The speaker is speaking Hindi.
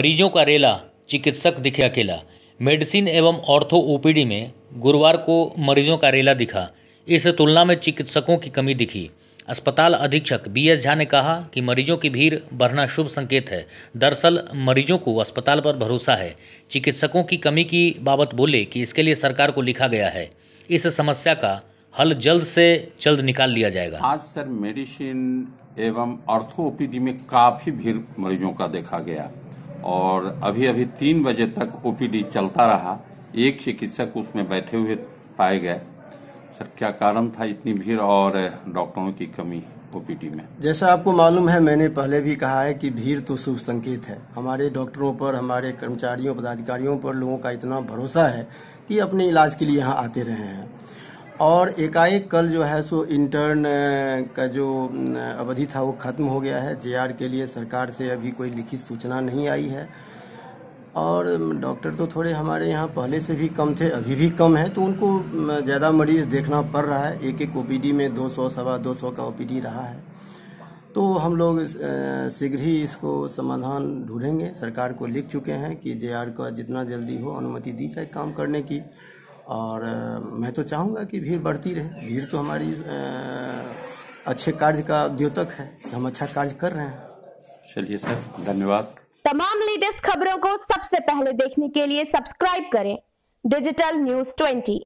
मरीजों का रेला चिकित्सक दिखे अकेला मेडिसिन एवं ऑर्थो ओपीडी में गुरुवार को मरीजों का रेला दिखा इस तुलना में चिकित्सकों की कमी दिखी अस्पताल अधीक्षक बी एस झा ने कहा कि मरीजों की भीड़ बढ़ना शुभ संकेत है दरअसल मरीजों को अस्पताल पर भरोसा है चिकित्सकों की कमी की बाबत बोले कि इसके लिए सरकार को लिखा गया है इस समस्या का हल जल्द से जल्द निकाल लिया जाएगा आज सर मेडिसिन एवं ऑर्थो ओपीडी में काफी भीड़ मरीजों का देखा गया और अभी अभी तीन बजे तक ओपीडी चलता रहा एक चिकित्सक उसमें बैठे हुए पाए गए सर क्या कारण था इतनी भीड़ और डॉक्टरों की कमी ओपीडी में जैसा आपको मालूम है मैंने पहले भी कहा है कि भीड़ तो शुभ संकेत है हमारे डॉक्टरों पर हमारे कर्मचारियों पदाधिकारियों पर लोगों का इतना भरोसा है कि अपने इलाज के लिए यहाँ आते रहे हैं और एकाएक कल जो है सो इंटर्न का जो अवधि था वो ख़त्म हो गया है जेआर के लिए सरकार से अभी कोई लिखित सूचना नहीं आई है और डॉक्टर तो थोड़े हमारे यहाँ पहले से भी कम थे अभी भी कम है तो उनको ज़्यादा मरीज़ देखना पड़ रहा है एक एक ओ में 200 सवा सौ का ओ रहा है तो हम लोग शीघ्र ही इसको समाधान ढूंढेंगे सरकार को लिख चुके हैं कि जेआर का जितना जल्दी हो अनुमति दी जाए काम करने की और मैं तो चाहूँगा कि भीड़ बढ़ती रहे भीड़ तो हमारी अच्छे कार्य का द्योतक है हम अच्छा कार्य कर रहे हैं चलिए सर धन्यवाद तमाम लेटेस्ट खबरों को सबसे पहले देखने के लिए सब्सक्राइब करें डिजिटल न्यूज ट्वेंटी